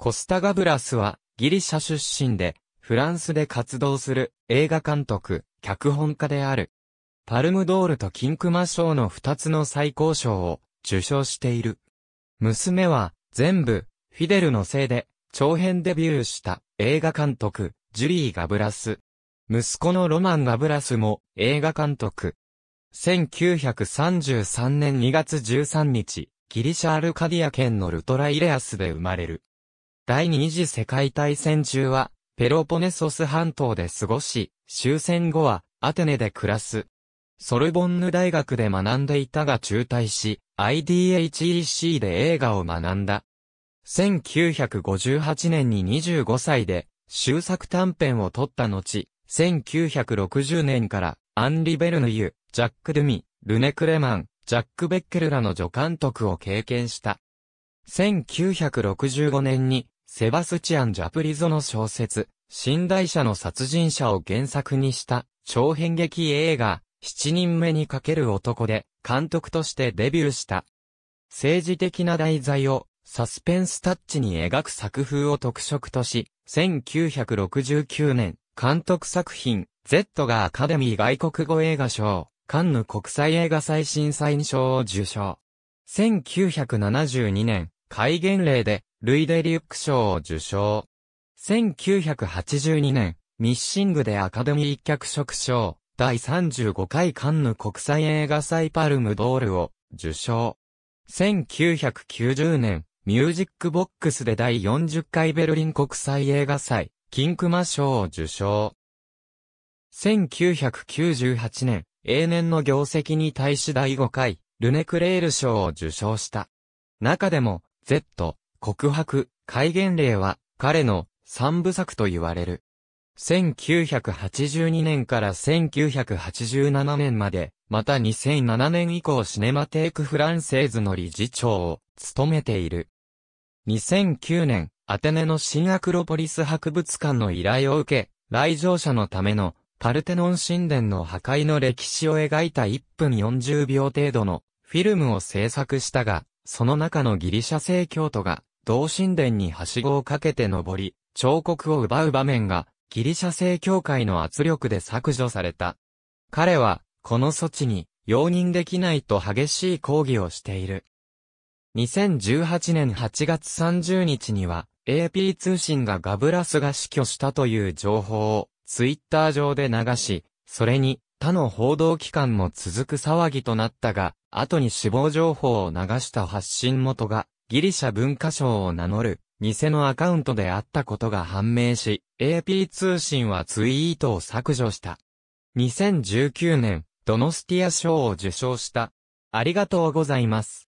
コスタ・ガブラスは、ギリシャ出身で、フランスで活動する映画監督、脚本家である。パルムドールとキンクマ賞の二つの最高賞を受賞している。娘は、全部、フィデルのせいで、長編デビューした映画監督、ジュリー・ガブラス。息子のロマン・ガブラスも映画監督。1933年2月13日、ギリシャ・アルカディア県のルトライレアスで生まれる。第二次世界大戦中は、ペロポネソス半島で過ごし、終戦後は、アテネで暮らす。ソルボンヌ大学で学んでいたが中退し、IDHEC で映画を学んだ。1958年に25歳で、終作短編を撮った後、1960年から、アンリ・ベルヌユ、ジャック・ドゥミ、ルネ・クレマン、ジャック・ベッケルらの助監督を経験した。1965年に、セバスチアン・ジャプリゾの小説、新台車の殺人者を原作にした長編劇映画、七人目にかける男で監督としてデビューした。政治的な題材をサスペンスタッチに描く作風を特色とし、1969年、監督作品、Z がアカデミー外国語映画賞、カンヌ国際映画最新サイ賞を受賞。1972年、戒厳令でルイ・デリュック賞を受賞。1982年、ミッシングでアカデミー脚色賞、第35回カンヌ国際映画祭パルムドールを受賞。1990年、ミュージックボックスで第40回ベルリン国際映画祭、キンクマ賞を受賞。1998年、永年の業績に対し第5回、ルネクレール賞を受賞した。中でも、Z、告白、戒厳令は彼の三部作と言われる。1982年から1987年まで、また2007年以降シネマテイクフランセーズの理事長を務めている。2009年、アテネの新アクロポリス博物館の依頼を受け、来場者のためのパルテノン神殿の破壊の歴史を描いた1分40秒程度のフィルムを制作したが、その中のギリシャ正教徒が同神殿にはしごをかけて登り、彫刻を奪う場面が、ギリシャ正教会の圧力で削除された。彼は、この措置に、容認できないと激しい抗議をしている。2018年8月30日には、AP 通信がガブラスが死去したという情報を、ツイッター上で流し、それに、他の報道機関も続く騒ぎとなったが、後に死亡情報を流した発信元が、ギリシャ文化省を名乗る、偽のアカウントであったことが判明し、AP 通信はツイートを削除した。2019年、ドノスティア賞を受賞した。ありがとうございます。